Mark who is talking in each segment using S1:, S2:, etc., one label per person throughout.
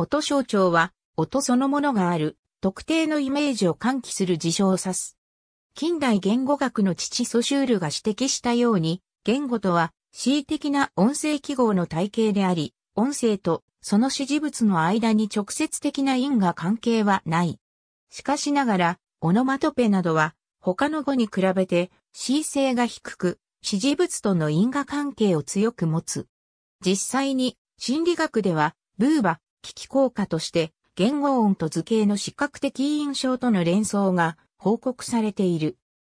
S1: 音象徴は、音そのものがある、特定のイメージを喚起する事象を指す。近代言語学の父ソシュールが指摘したように、言語とは、恣意的な音声記号の体系であり、音声とその指示物の間に直接的な因果関係はない。しかしながら、オノマトペなどは、他の語に比べて、恣性が低く、指示物との因果関係を強く持つ。実際に、心理学では、ブーバ、機器効果として、言語音と図形の視覚的印象との連想が報告されている。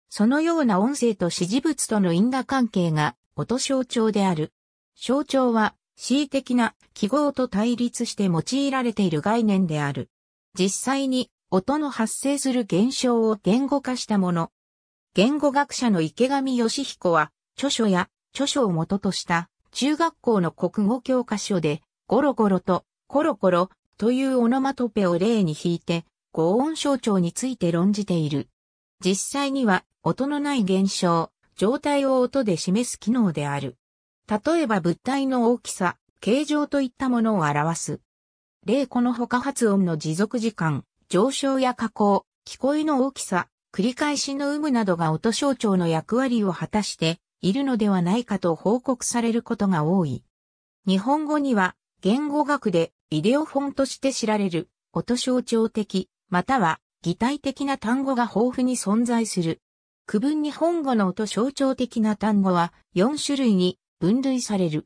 S1: そのような音声と指示物との因果関係が音象徴である。象徴は、恣意的な記号と対立して用いられている概念である。実際に音の発生する現象を言語化したもの。言語学者の池上義彦は、著書や著書を元とした中学校の国語教科書で、ゴロゴロとコロコロというオノマトペを例に引いて、五音象徴について論じている。実際には、音のない現象、状態を音で示す機能である。例えば物体の大きさ、形状といったものを表す。例この他発音の持続時間、上昇や加工、聞こえの大きさ、繰り返しの有無などが音象徴の役割を果たしているのではないかと報告されることが多い。日本語には言語学でイデオフォンとして知られる、音象徴的、または擬態的な単語が豊富に存在する。区分日本語の音象徴的な単語は4種類に分類される。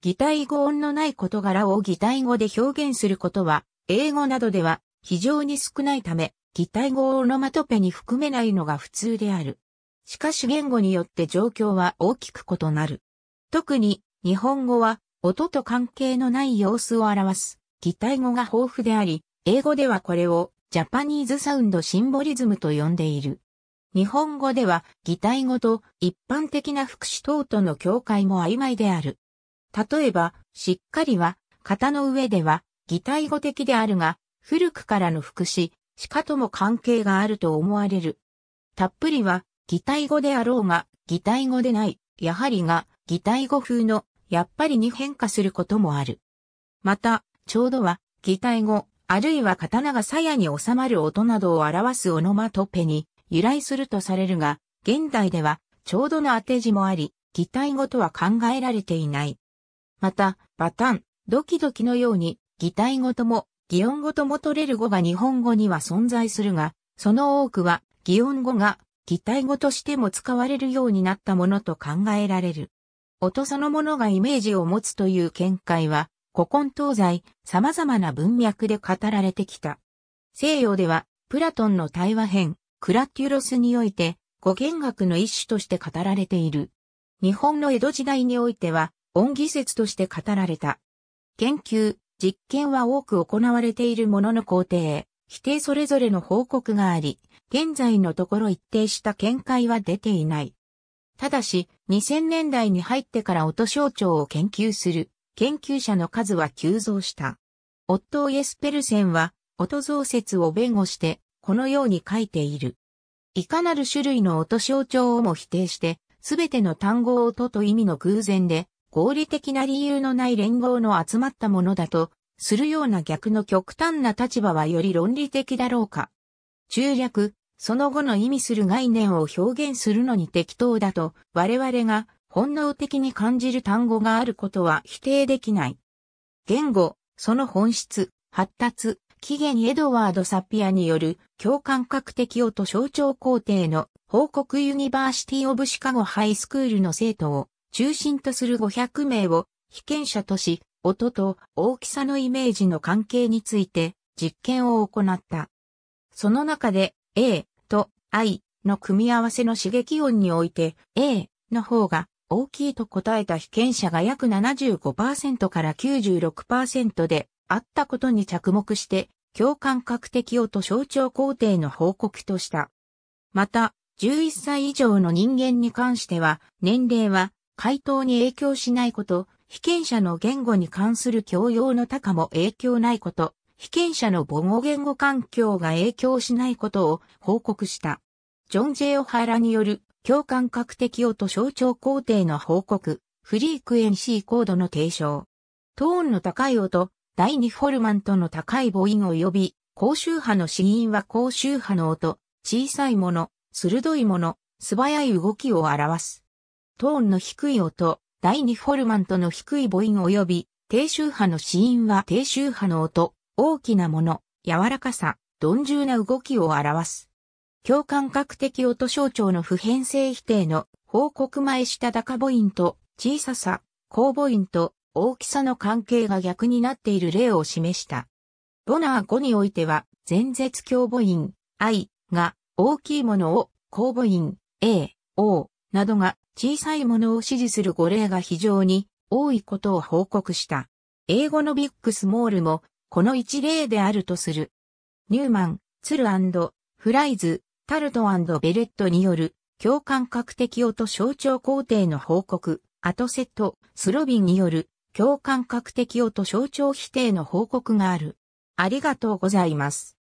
S1: 擬態語音のない事柄を擬態語で表現することは、英語などでは非常に少ないため、擬態語をオノマトペに含めないのが普通である。しかし言語によって状況は大きく異なる。特に日本語は音と関係のない様子を表す、擬態語が豊富であり、英語ではこれをジャパニーズサウンドシンボリズムと呼んでいる。日本語では擬態語と一般的な副詞等との境界も曖昧である。例えば、しっかりは、型の上では擬態語的であるが、古くからの副詞、しかとも関係があると思われる。たっぷりは、擬態語であろうが、擬態語でない、やはりが、擬態語風のやっぱりに変化することもある。また、ちょうどは、擬態語、あるいは刀が鞘に収まる音などを表すオノマトペに由来するとされるが、現代では、ちょうどの当て字もあり、擬態語とは考えられていない。また、バタン、ドキドキのように、擬態語とも、擬音語とも取れる語が日本語には存在するが、その多くは、擬音語が、擬態語としても使われるようになったものと考えられる。音そのものがイメージを持つという見解は、古今東西、様々な文脈で語られてきた。西洋では、プラトンの対話編、クラテュロスにおいて、語源学の一種として語られている。日本の江戸時代においては、音義説として語られた。研究、実験は多く行われているものの工程、否定それぞれの報告があり、現在のところ一定した見解は出ていない。ただし、2000年代に入ってから音象徴を研究する研究者の数は急増した。オットー・イエスペルセンは、音増説を弁護して、このように書いている。いかなる種類の音象徴をも否定して、すべての単語を音と意味の偶然で、合理的な理由のない連合の集まったものだと、するような逆の極端な立場はより論理的だろうか。中略、その後の意味する概念を表現するのに適当だと、我々が本能的に感じる単語があることは否定できない。言語、その本質、発達、起源エドワード・サピアによる共感覚的音象徴工程の報告ユニバーシティ・オブ・シカゴ・ハイスクールの生徒を中心とする500名を被験者とし、音と大きさのイメージの関係について実験を行った。その中で A、I の組み合わせの刺激音において A の方が大きいと答えた被験者が約75%から96%であったことに着目して共感覚的音と象徴工程の報告とした。また、11歳以上の人間に関しては、年齢は回答に影響しないこと、被験者の言語に関する教養の高も影響ないこと、被験者の母語言語環境が影響しないことを報告した。ジョン・ジェオハラによる共感覚的音象徴工程の報告、フリークエンシーコードの提唱。トーンの高い音、第二フォルマントの高い母音及び、高周波の死因は高周波の音、小さいもの、鋭いもの、素早い動きを表す。トーンの低い音、第二フォルマントの低い母音及び、低周波の死因は低周波の音、大きなもの、柔らかさ、鈍重な動きを表す。共感覚的音象徴の普遍性否定の報告前下高母音と小ささ、高母音と大きさの関係が逆になっている例を示した。ボナー5においては、前絶強母音、i が大きいものを、高母音、a、o などが小さいものを支持する語例が非常に多いことを報告した。英語のビッグスモールもこの一例であるとする。ニューマン、ツルフライズ、タルトベレットによる共感覚的音象徴工程の報告、アトセット、スロビンによる共感覚的音象徴否定の報告がある。ありがとうございます。